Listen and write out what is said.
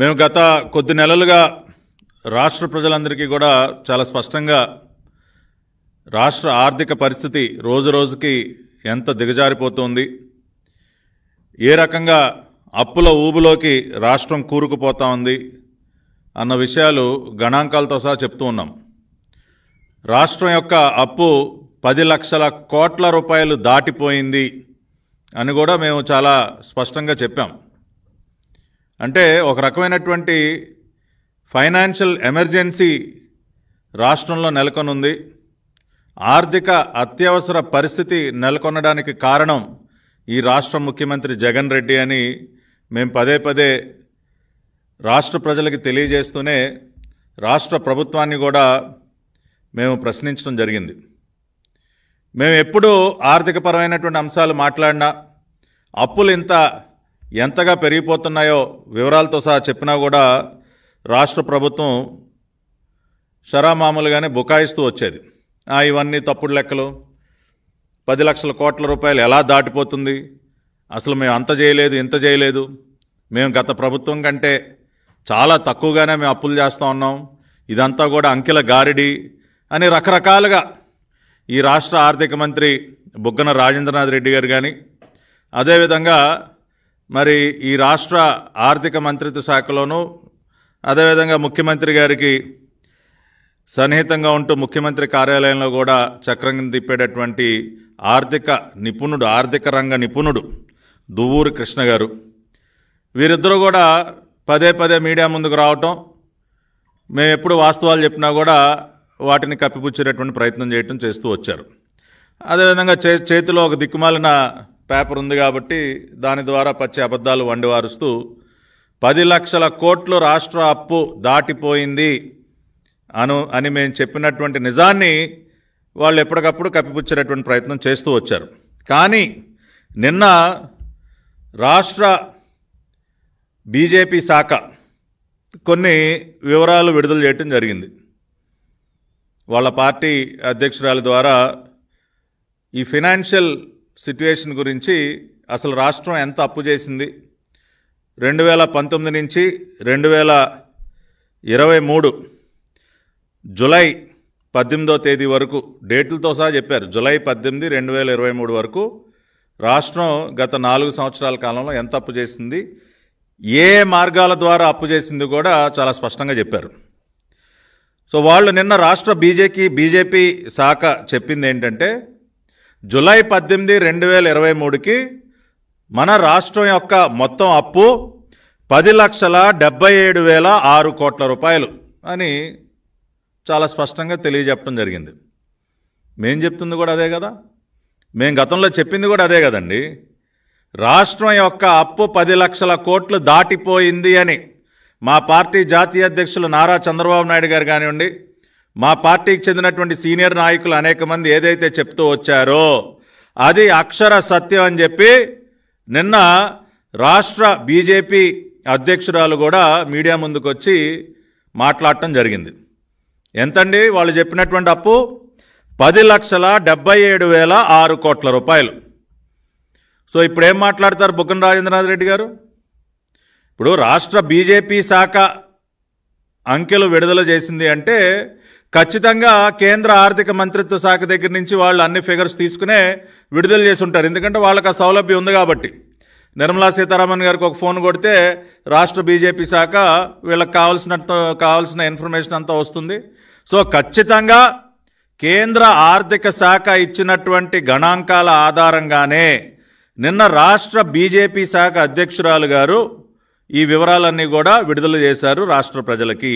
మేము గత కొద్ది నెలలుగా రాష్ట్ర ప్రజలందరికీ కూడా చాలా స్పష్టంగా రాష్ట్ర ఆర్థిక పరిస్థితి రోజు రోజుకి ఎంత దిగజారిపోతుంది ఏ రకంగా అప్పుల ఊబులోకి రాష్ట్రం కూరుకుపోతా ఉంది అన్న విషయాలు గణాంకాలతో సహా చెప్తూ ఉన్నాం రాష్ట్రం యొక్క అప్పు పది లక్షల కోట్ల రూపాయలు దాటిపోయింది అని కూడా మేము చాలా స్పష్టంగా చెప్పాం అంటే ఒక రకమైనటువంటి ఫైనాన్షియల్ ఎమర్జెన్సీ రాష్ట్రంలో నెలకొనుంది ఆర్థిక అత్యవసర పరిస్థితి నెలకొనడానికి కారణం ఈ రాష్ట్ర ముఖ్యమంత్రి జగన్ రెడ్డి అని మేము పదే పదే రాష్ట్ర ప్రజలకు తెలియజేస్తూనే రాష్ట్ర ప్రభుత్వాన్ని కూడా మేము ప్రశ్నించడం జరిగింది మేము ఎప్పుడూ ఆర్థికపరమైనటువంటి అంశాలు మాట్లాడినా అప్పులు ఇంత ఎంతగా పెరిగిపోతున్నాయో వివరాలతో సహా చెప్పినా కూడా రాష్ట్ర ప్రభుత్వం షరామామూలుగానే బుకాయిస్తూ వచ్చేది ఇవన్నీ తప్పుడు లెక్కలు పది లక్షల కోట్ల రూపాయలు ఎలా దాటిపోతుంది అసలు మేము అంత చేయలేదు ఇంత చేయలేదు మేము గత ప్రభుత్వం కంటే చాలా తక్కువగానే మేము అప్పులు చేస్తూ ఉన్నాం ఇదంతా కూడా అంకెల గారిడి అని రకరకాలుగా ఈ రాష్ట్ర ఆర్థిక మంత్రి బుగ్గన రాజేంద్రనాథ్ రెడ్డి గారు కానీ అదేవిధంగా మరి ఈ రాష్ట్ర ఆర్థిక మంత్రిత్వ శాఖలోనూ అదేవిధంగా ముఖ్యమంత్రి గారికి సన్నిహితంగా ఉంటూ ముఖ్యమంత్రి కార్యాలయంలో కూడా చక్రం తిప్పేటటువంటి ఆర్థిక నిపుణుడు ఆర్థిక రంగ నిపుణుడు దువ్వూరు కృష్ణ గారు వీరిద్దరూ కూడా పదే పదే మీడియా ముందుకు రావటం మేము ఎప్పుడు వాస్తవాలు చెప్పినా కూడా వాటిని కప్పిపుచ్చేటటువంటి ప్రయత్నం చేయటం చేస్తూ వచ్చారు అదేవిధంగా చే చేతిలో ఒక దిక్కుమాలిన పేపర్ ఉంది కాబట్టి దాని ద్వారా పచ్చి అబద్ధాలు వండివారుస్తూ పది లక్షల కోట్లు రాష్ట్ర అప్పు దాటిపోయింది అను అని మేము చెప్పినటువంటి నిజాన్ని వాళ్ళు ఎప్పటికప్పుడు కప్పిపుచ్చేటటువంటి ప్రయత్నం చేస్తూ వచ్చారు కానీ నిన్న రాష్ట్ర బీజేపీ శాఖ కొన్ని వివరాలు విడుదల చేయటం జరిగింది వాళ్ళ పార్టీ అధ్యక్షురాల ద్వారా ఈ ఫినాన్షియల్ సిట్యుయేషన్ గురించి అసలు రాష్ట్రం ఎంత అప్పు చేసింది రెండు వేల పంతొమ్మిది నుంచి రెండు వేల ఇరవై మూడు జులై పద్దెనిమిదో తేదీ వరకు డేట్లతో సహా చెప్పారు జులై పద్దెనిమిది రెండు వేల ఇరవై మూడు వరకు రాష్ట్రం గత నాలుగు సంవత్సరాల కాలంలో ఎంత అప్పు చేసింది ఏ మార్గాల ద్వారా అప్పు చేసింది కూడా చాలా స్పష్టంగా చెప్పారు సో వాళ్ళు నిన్న రాష్ట్ర బీజేపీ బీజేపీ శాఖ చెప్పింది ఏంటంటే జులై పద్దెనిమిది రెండు వేల ఇరవై మూడుకి మన రాష్ట్రం యొక్క మొత్తం అప్పు పది లక్షల డెబ్బై ఏడు వేల ఆరు కోట్ల రూపాయలు అని చాలా స్పష్టంగా తెలియజెప్పడం జరిగింది మేం చెప్తుంది కూడా అదే కదా మేము గతంలో చెప్పింది కూడా అదే కదండి రాష్ట్రం యొక్క అప్పు పది లక్షల కోట్లు దాటిపోయింది అని మా పార్టీ జాతీయ అధ్యక్షులు నారా చంద్రబాబు నాయుడు గారు కానివ్వండి మా పార్టీకి చెందినటువంటి సీనియర్ నాయకులు అనేక మంది ఏదైతే చెప్తూ వచ్చారో అది అక్షర సత్యం అని చెప్పి నిన్న రాష్ట్ర బీజేపీ అధ్యక్షురాలు కూడా మీడియా ముందుకు వచ్చి మాట్లాడటం జరిగింది ఎంతండి వాళ్ళు చెప్పినటువంటి అప్పు పది లక్షల డెబ్బై ఏడు వేల ఆరు కోట్ల రూపాయలు సో ఇప్పుడు ఏం మాట్లాడతారు బుగ్గన రాజేంద్రనాథ్ రెడ్డి గారు ఇప్పుడు రాష్ట్ర బీజేపీ శాఖ అంకెలు విడుదల చేసింది అంటే ఖచ్చితంగా కేంద్ర ఆర్థిక మంత్రిత్వ శాఖ దగ్గర నుంచి వాళ్ళు అన్ని ఫిగర్స్ తీసుకునే విడుదల చేసి ఉంటారు ఎందుకంటే వాళ్ళకి ఆ సౌలభ్యం ఉంది కాబట్టి నిర్మలా సీతారామన్ గారికి ఒక ఫోన్ కొడితే రాష్ట్ర బీజేపీ శాఖ వీళ్ళకి కావాల్సినంత కావాల్సిన ఇన్ఫర్మేషన్ అంతా వస్తుంది సో ఖచ్చితంగా కేంద్ర ఆర్థిక శాఖ ఇచ్చినటువంటి గణాంకాల ఆధారంగానే నిన్న రాష్ట్ర బీజేపీ శాఖ అధ్యక్షురాలు గారు ఈ వివరాలన్నీ కూడా విడుదల చేశారు రాష్ట్ర ప్రజలకి